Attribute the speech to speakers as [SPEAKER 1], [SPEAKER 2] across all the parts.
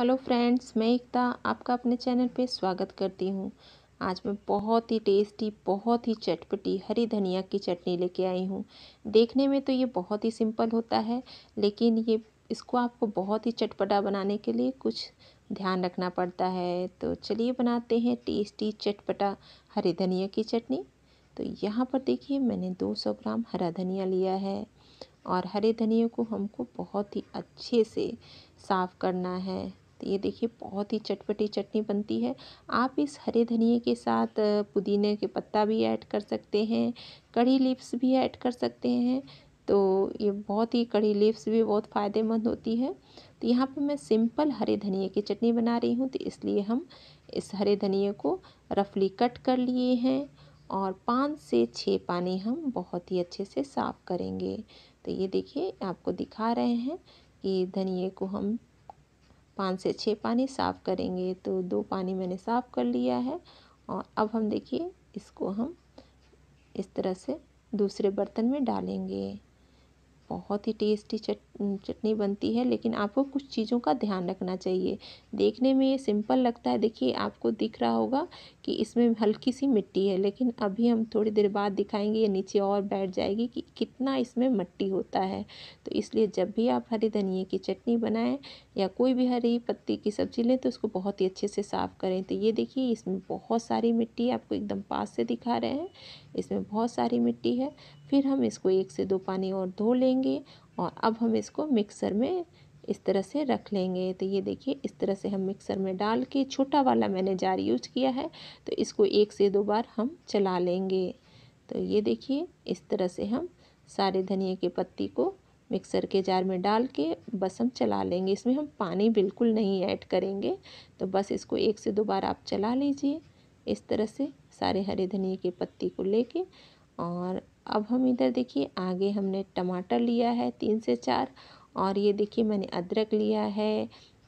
[SPEAKER 1] Hello friends मैं एकता आपका अपने चैनल पे स्वागत करती हूँ आज मैं बहुत ही टेस्टी बहुत ही चटपटी हरी धनिया की चटनी लेके आई हूँ देखने में तो ये बहुत ही सिंपल होता है लेकिन ये इसको आपको बहुत ही चटपटा बनाने के लिए कुछ ध्यान रखना पड़ता है तो चलिए बनाते हैं टेस्टी चटपटा हरी धनिया की चटनी तो यहाँ पर देखिए मैंने दो ग्राम हरा धनिया लिया है और हरे धनिया को हमको बहुत ही अच्छे से साफ़ करना है तो ये देखिए बहुत ही चटपटी चटनी बनती है आप इस हरे धनिए के साथ पुदीने के पत्ता भी ऐड कर सकते हैं कड़ी लिप्स भी ऐड कर सकते हैं तो ये बहुत ही कड़ी लिप्स भी बहुत फ़ायदेमंद होती है तो यहाँ पे मैं सिंपल हरे धनिए की चटनी बना रही हूँ तो इसलिए हम इस हरे धनिए को रफली कट कर लिए हैं और पाँच से छः पानी हम बहुत ही अच्छे से साफ़ करेंगे तो ये देखिए आपको दिखा रहे हैं कि धनिए को हम पाँच से छः पानी साफ़ करेंगे तो दो पानी मैंने साफ़ कर लिया है और अब हम देखिए इसको हम इस तरह से दूसरे बर्तन में डालेंगे बहुत ही टेस्टी चट चटनी बनती है लेकिन आपको कुछ चीज़ों का ध्यान रखना चाहिए देखने में ये सिंपल लगता है देखिए आपको दिख रहा होगा कि इसमें हल्की सी मिट्टी है लेकिन अभी हम थोड़ी देर बाद दिखाएंगे ये नीचे और बैठ जाएगी कि कितना इसमें मिट्टी होता है तो इसलिए जब भी आप हरी धनिए की चटनी बनाएं या कोई भी हरी पत्ती की सब्ज़ी लें तो उसको बहुत ही अच्छे से साफ़ करें तो ये देखिए इसमें बहुत सारी मिट्टी आपको एकदम पास से दिखा रहे हैं इसमें बहुत सारी मिट्टी है फिर हम इसको एक से दो पानी और धो लेंगे और अब हम इसको मिक्सर में इस तरह से रख लेंगे तो ये देखिए इस तरह से हम मिक्सर में डाल के छोटा वाला मैंने जार यूज़ किया है तो इसको एक से दो बार हम चला लेंगे तो ये देखिए इस तरह से हम सारे धनिया के पत्ती को मिक्सर के जार में डाल के बस हम चला लेंगे इसमें हम पानी बिल्कुल नहीं ऐड करेंगे तो बस इसको एक से दो बार आप चला लीजिए इस तरह से सारे हरे धनिए के पत्ती को लेके और अब हम इधर देखिए आगे हमने टमाटर लिया है तीन से चार और ये देखिए मैंने अदरक लिया है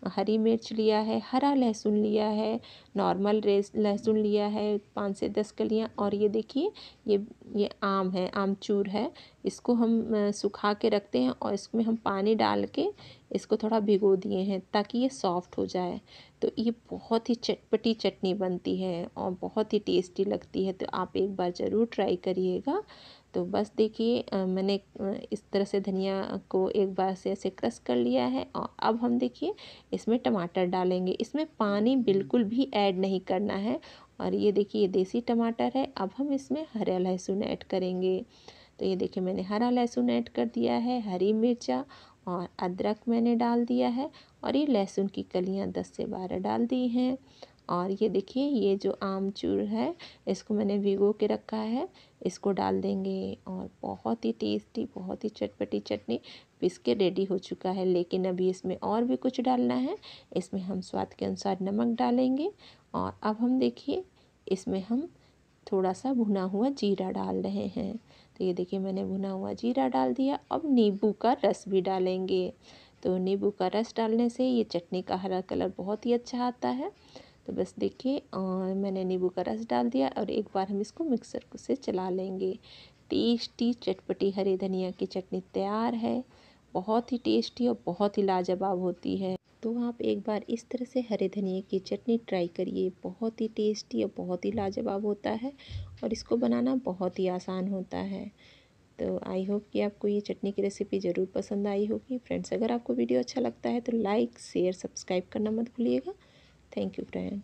[SPEAKER 1] हरी मिर्च लिया है हरा लहसुन लिया है नॉर्मल रेस लहसुन लिया है पाँच से दस कलियाँ और ये देखिए ये ये आम है आमचूर है इसको हम सुखा के रखते हैं और इसमें हम पानी डाल के इसको थोड़ा भिगो दिए हैं ताकि ये सॉफ्ट हो जाए तो ये बहुत ही चटपटी चटनी बनती है और बहुत ही टेस्टी लगती है तो आप एक बार ज़रूर ट्राई करिएगा तो बस देखिए मैंने इस तरह से धनिया को एक बार से ऐसे क्रश कर लिया है और अब हम देखिए इसमें टमाटर डालेंगे इसमें पानी बिल्कुल भी ऐड नहीं करना है और ये देखिए ये देसी टमाटर है अब हम इसमें हरा लहसुन ऐड करेंगे तो ये देखिए मैंने हरा लहसुन ऐड कर दिया है हरी मिर्चा और अदरक मैंने डाल दिया है और ये लहसुन की कलियाँ दस से बारह डाल दी हैं और ये देखिए ये जो आमचूर है इसको मैंने भिगो के रखा है इसको डाल देंगे और बहुत ही टेस्टी बहुत ही चटपटी चटनी पीस के रेडी हो चुका है लेकिन अभी इसमें और भी कुछ डालना है इसमें हम स्वाद के अनुसार नमक डालेंगे और अब हम देखिए इसमें हम थोड़ा सा भुना हुआ जीरा डाल रहे हैं तो ये देखिए मैंने भुना हुआ जीरा डाल दिया अब नींबू का रस भी डालेंगे तो नींबू का रस डालने से ये चटनी का हरा कलर बहुत ही अच्छा आता है तो बस देखिए मैंने नींबू का रस डाल दिया और एक बार हम इसको मिक्सर से चला लेंगे टेस्टी चटपटी हरी धनिया की चटनी तैयार है बहुत ही टेस्टी और बहुत ही लाजवाब होती है तो आप एक बार इस तरह से हरे धनिया की चटनी ट्राई करिए बहुत ही टेस्टी और बहुत ही लाजवाब होता है और इसको बनाना बहुत ही आसान होता है तो आई होप कि आपको ये चटनी की रेसिपी ज़रूर पसंद आई होगी फ्रेंड्स अगर आपको वीडियो अच्छा लगता है तो लाइक शेयर सब्सक्राइब करना मत भूलिएगा Thank you, friend.